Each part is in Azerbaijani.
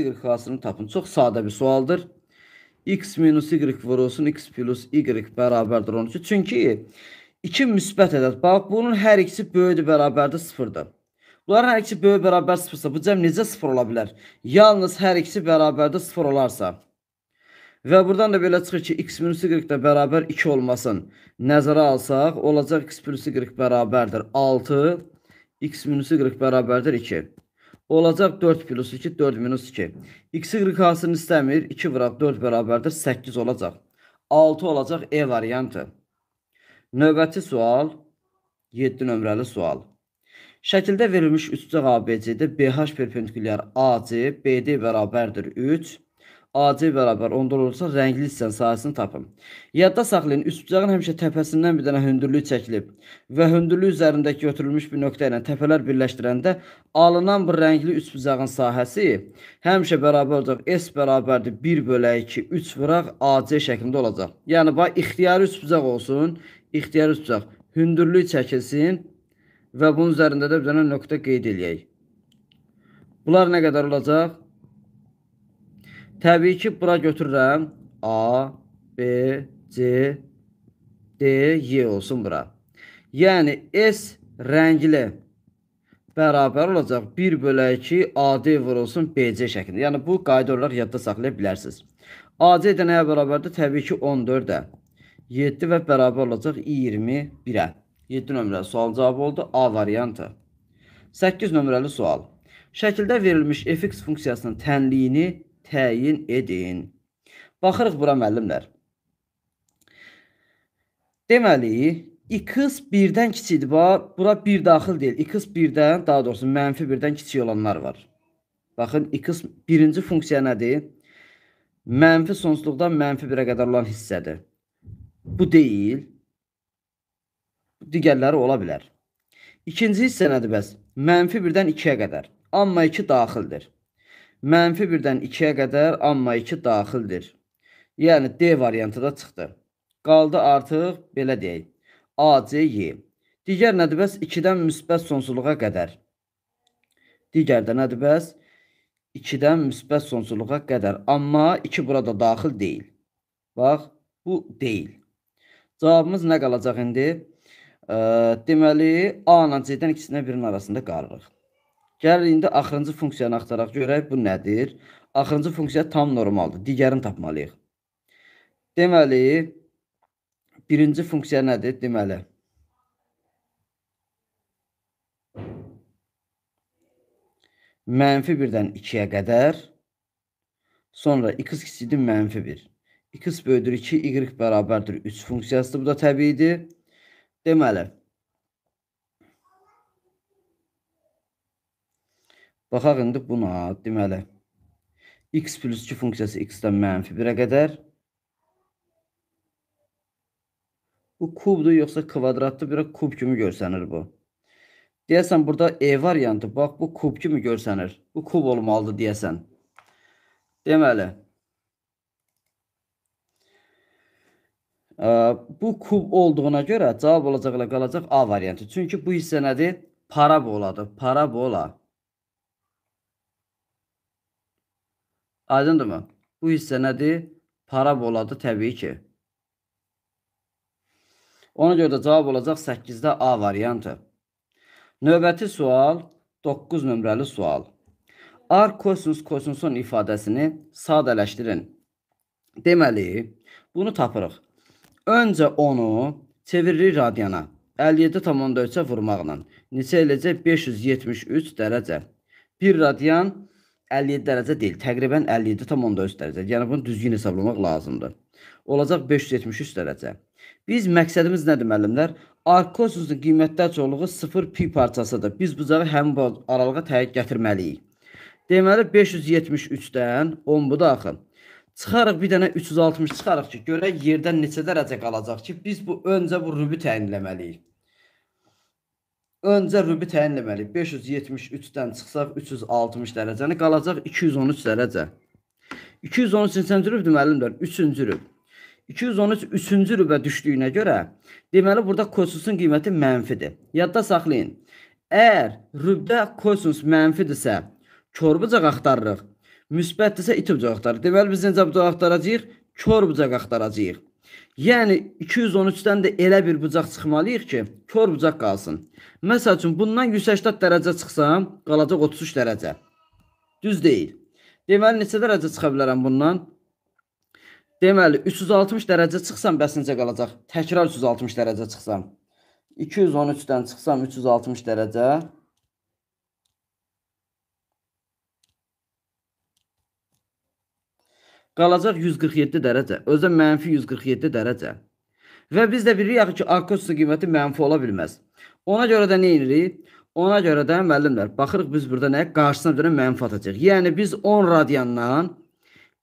y-xasını tapın. Çox sadə bir sualdır. x minus y vurulsun, x plus y bərabərdir 12. Çünki iki müsbət ədəd. Bax, bunun hər ikisi böyüdür, bərabərdir 0-dır. Bunların hər ikisi böyük bərabər 0-sa, bu cəm necə 0 ola bilər? Yalnız hər ikisi bərabərdir 0 olarsa. Və buradan da belə çıxır ki, x minus y də bərabər 2 olmasın. Nəzərə alsaq, olacaq x plus y bərabərdir 6, x minus y bərabərdir 2. Olacaq 4 plus 2, 4 minus 2. X, Y hansını istəmir. 2 vuraq 4 bərabərdir. 8 olacaq. 6 olacaq E variantı. Növbəti sual 7 nömrəli sual. Şəkildə verilmiş üçcək ABC-də BH perpendikulyar AC, BD bərabərdir 3, AC bərabər 10 olursa rəngli hissənin sahəsini tapın. Yadda saxlayın, üst bucağın həmişə təpəsindən bir dənə hündürlük çəkilib və hündürlük üzərindəki götürülmüş bir nöqtə ilə təpələr birləşdirəndə alınan bu rəngli üst bucağın sahəsi həmişə bərabər olacaq. S bərabərdir 1 bölə 2, 3 vıraq AC şəklində olacaq. Yəni, bax, ixtiyari üst bucaq olsun, ixtiyari üst bucaq, hündürlük çəkilsin və bunun üzərində də bir dənə nöqtə qeyd eləyək. Bunlar nə qədər olacaq? Təbii ki, bura götürürəm A, B, C, D, Y olsun bura. Yəni, S rəngli bərabər olacaq 1 bölə 2 AD vurulsun BC şəklində. Yəni, bu qayda olaraq yadda saxlaya bilərsiniz. AC də nəyə bərabərdir? Təbii ki, 14-ə. 7 və bərabər olacaq 21-ə. 7 nömrəli sual cavabı oldu. A variantı. 8 nömrəli sual. Şəkildə verilmiş fx funksiyasının tənliyini təyin edin. Baxırıq bura müəllimlər. Deməli, x birdən kiçikdir. Bura bir daxil deyil. x birdən, daha doğrusu mənfi birdən kiçik olanlar var. Baxın, x birinci funksiya nədir? Mənfi sonsuzluqdan mənfi birə qədər olan hissədir. Bu deyil. Digərləri ola bilər. İkinci hissə nədir bəs? Mənfi birdən 2-yə qədər. Amma 2 daxildir. Mənfi 1-dən 2-yə qədər amma 2 daxildir. Yəni D variantı da çıxdı. Qaldı artıq belə deyək. A, C, Y. Digər nədir bəs? 2-dən müsbət sonsuzluğa qədər. Digər də nədir bəs? 2-dən müsbət sonsuzluğa qədər. Amma 2 burada daxil deyil. Bax, bu deyil. Cavabımız nə qalacaq indi? E, deməli, A ilə C-dən ikisinin birinin arasında qalırıq. Gəl indi axırıncı funksiyanı axtaraq görək bu nədir? Axırıncı funksiya tam normaldır. Digərini tapmalıyıq. Deməli, birinci funksiya nədir? Deməli, mənfi 1-dən 2-yə qədər, sonra x kiçidir mənfi 1. x böyüdür 2, y bərabərdir 3 funksiyasıdır. Bu da təbiidir. Deməli, Baxaq indi buna. Deməli, x plus 2 funksiyası x-dən mənfi 1-ə qədər. Bu kubdur, yoxsa kvadratlı bir kub kimi görsənir bu. Deyəsən, burada E variantı, bax, bu kub kimi görsənir. Bu kub olmalıdır, deyəsən. Deməli, bu kub olduğuna görə cavab olacaqla qalacaq A variantı. Çünki bu hissə nədir? Paraboladır. Parabola. Aydındırmı? Bu hissə nədir? Paraboladır təbii ki. Ona görə də cavab olacaq 8-də A variantı. Növbəti sual 9 nömrəli sual. R kosinus kosinus'un ifadəsini sadələşdirin. Deməli, bunu tapırıq. Öncə onu çeviririk radiana. 57,4-ə vurmaqla. Neçə eləcək? 573 dərəcə. 1 radian 57 dərəcə deyil, təqribən 57,4 dərəcədir. Yəni bunu düzgün hesablamaq lazımdır. Olacaq 573 dərəcə. Biz məqsədimiz nədir müəllimlər? Arkosuzun qiymətlər çoxluğu 0 pi parçasıdır. Biz bucağı həmin bu aralığa təyin gətirməliyik. Deməli 573-dən 10 bu da axı. Çıxarıq bir dənə 360 çıxarıq ki, görək yerdən neçə dərəcə qalacaq ki, biz bu öncə bu rubi təyin etməliyik. Öncə rubi təyinləməli. 573-dən çıxsaq 360 dərəcəni qalacaq 213 dərəcə. 213 neçənci rübdür müəllimlər? 3-cü rüb. 213 3-cü rübə düşdüyünə görə deməli burada kosinüsün qiyməti mənfidir. Yadda saxlayın. Əgər rübdə kosinüs mənfidirsə, kor bucaq axtarırıq. Müsbətdirsə itib bucaq axtarırıq. Deməli biz necə bucaq axtaracağıq? Kor bucaq axtaracağıq. Yəni 213-dən də elə bir bucaq çıxmalıyıq ki, kör bucaq qalsın. Məsəl üçün bundan 180 dərəcə çıxsam, qalacaq 33 dərəcə. Düz deyil. Deməli neçə dərəcə çıxa bilərəm bundan? Deməli 360 dərəcə çıxsam bəs necə qalacaq? Təkrar 360 dərəcə çıxsam. 213-dən çıxsam 360 dərəcə qalacaq 147 dərəcə. Özə mənfi 147 dərəcə. Və biz də bilirik ki, arkosinus qiyməti mənfi ola bilməz. Ona görə də nə edirik? Ona görə də müəllimlər, baxırıq biz burada nəyə? Qarşısına görə mənfi atacaq. Yəni biz 10 radiandan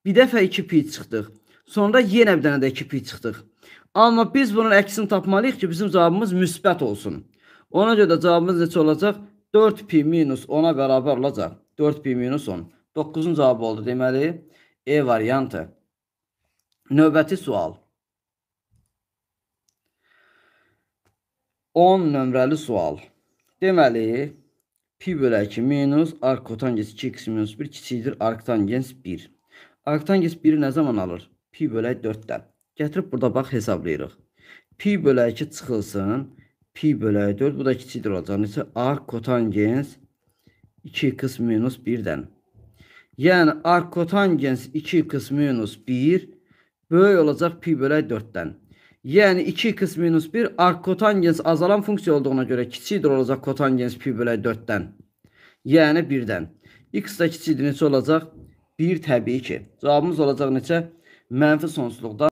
bir dəfə 2 pi çıxdıq. Sonra yenə bir dənə də 2 pi çıxdıq. Amma biz bunun əksini tapmalıyıq ki, bizim cavabımız müsbət olsun. Ona görə də cavabımız neçə olacaq? 4 pi minus 10-a bərabər olacaq. 4 pi minus 10. 9-un cavabı oldu deməli. E variantı. Növbəti sual. 10 nömrəli sual. Deməli, pi böləki minus arkotangens 2x minus 1 kiçikdir arkotangens 1. Arkotangens 1-i nə zaman alır? Pi bölək 4-də. Gətirib burada bax hesablayırıq. Pi böləki çıxılsın. Pi böləyi 4. Bu da kiçikdir olacaq. Neçə? Arkotangens 2x minus 1-dən. Yəni arkotangens 2x minus 1 böyük olacaq pi bölək 4-dən. Yəni 2x minus 1 arkotangens azalan funksiya olduğuna görə kiçikdir olacaq kotangens pi bölək 4-dən. Yəni 1-dən. x də kiçikdir neçə olacaq? 1 təbii ki. Cavabımız olacaq neçə? Mənfi sonsuzluqda.